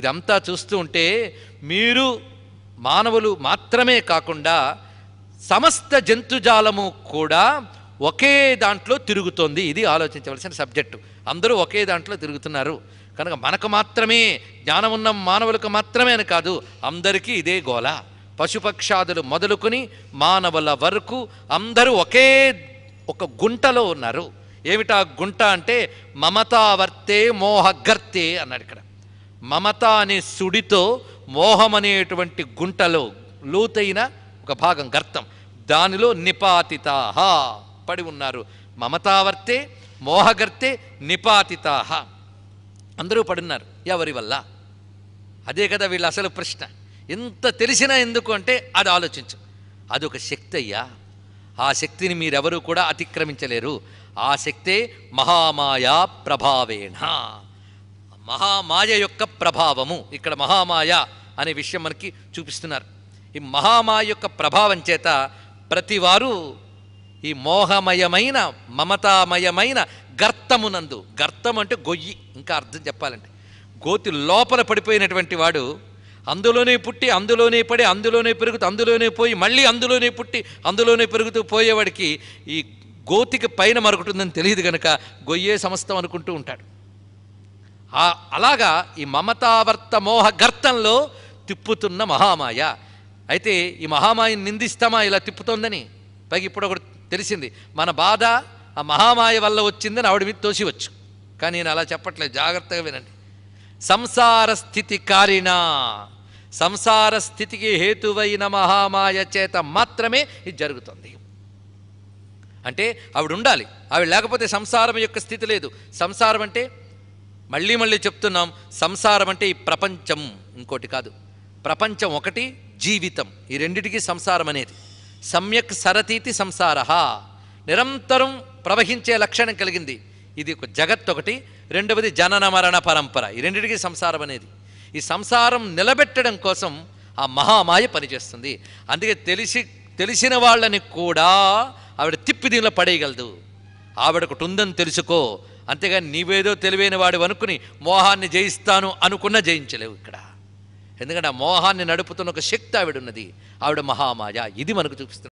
ఇదంతా చూస్తూ ఉంటే మీరు మానవులు మాత్రమే కాకుండా సమస్త జంతుజాలము కూడా ఒకే దాంట్లో తిరుగుతోంది ఇది ఆలోచించవలసిన సబ్జెక్టు అందరూ ఒకే దాంట్లో తిరుగుతున్నారు కనుక మనకు మాత్రమే జ్ఞానం ఉన్న మానవులకు మాత్రమే అని కాదు అందరికీ ఇదే గోల పశుపక్షాదులు మొదలుకొని మానవుల వరకు అందరూ ఒకే ఒక గుంటలో ఉన్నారు ఏమిటా గుంట అంటే మమతావర్తే మోహగర్తే అన్నాడు ఇక్కడ మమత అనే సుడితో మోహం అనేటువంటి గుంటలో లోతైన ఒక భాగం గర్తం దానిలో నిపాతితాహ పడి ఉన్నారు మమతావర్తే మోహగర్తే నిపాతితాహ అందరూ పడున్నారు ఎవరి వల్ల అదే కదా వీళ్ళు అసలు ప్రశ్న ఎంత తెలిసినా ఎందుకు అంటే అది ఆలోచించు అదొక శక్తి అయ్యా ఆ శక్తిని మీరెవరూ కూడా అతిక్రమించలేరు ఆ శక్తే మహామాయా ప్రభావేణ మహామాయ యొక్క ప్రభావము ఇక్కడ మహామాయ అనే విషయం మనకి చూపిస్తున్నారు ఈ మహామాయ యొక్క ప్రభావం చేత ప్రతివారు ఈ మోహమయమైన మమతామయమైన గర్తమునందు గర్తం అంటే గొయ్యి ఇంకా అర్థం చెప్పాలంటే గోతి లోపల పడిపోయినటువంటి వాడు అందులోనే పుట్టి అందులోనే పడి అందులోనే పెరుగుతూ అందులోనే పోయి మళ్ళీ అందులోనే పుట్టి అందులోనే పెరుగుతూ పోయేవాడికి ఈ గోతికి పైన మరొకటి ఉందని తెలియదు కనుక గొయ్యే సమస్తం అనుకుంటూ ఉంటాడు అలాగా ఈ మమతావర్త మోహ గర్తంలో తిప్పుతున్న మహామాయ అయితే ఈ మహామాయని నిందిస్తామా ఇలా తిప్పుతోందని పైకి ఇప్పుడు ఒకటి తెలిసింది మన బాధ ఆ మహామాయ వల్ల వచ్చిందని ఆవిడ మీద తోసివచ్చు కానీ నేను అలా చెప్పట్లేదు జాగ్రత్తగా వినండి సంసార స్థితి కారిన సంసార స్థితికి హేతువైన మహామాయ చేత మాత్రమే ఇది జరుగుతుంది అంటే ఆవిడ ఉండాలి ఆవిడ లేకపోతే సంసారం యొక్క స్థితి లేదు సంసారం అంటే మళ్ళీ మళ్ళీ చెప్తున్నాం సంసారం అంటే ఈ ప్రపంచం ఇంకోటి కాదు ప్రపంచం ఒకటి జీవితం ఈ రెండిటికి సంసారం అనేది సమ్యక్ సరతీతి సంసార నిరంతరం ప్రవహించే లక్షణం కలిగింది ఇది ఒక జగత్ ఒకటి రెండవది జనన మరణ పరంపర ఈ రెండిటికి సంసారం అనేది ఈ సంసారం నిలబెట్టడం కోసం ఆ మహామాయ పనిచేస్తుంది అందుకే తెలిసి తెలిసిన వాళ్ళని కూడా ఆవిడ తిప్పి దీనిలో పడేయగలదు ఆవిడ ఒకటి ఉందని తెలుసుకో అంతేగాని నీవేదో తెలివైన వాడు అనుకుని మోహాన్ని జయిస్తాను అనుకున్నా జయించలేవు ఇక్కడ ఎందుకంటే ఆ మోహాన్ని నడుపుతున్న ఒక శక్తి ఆవిడ ఉన్నది ఆవిడ మహామాయ ఇది మనకు చూపిస్తుంది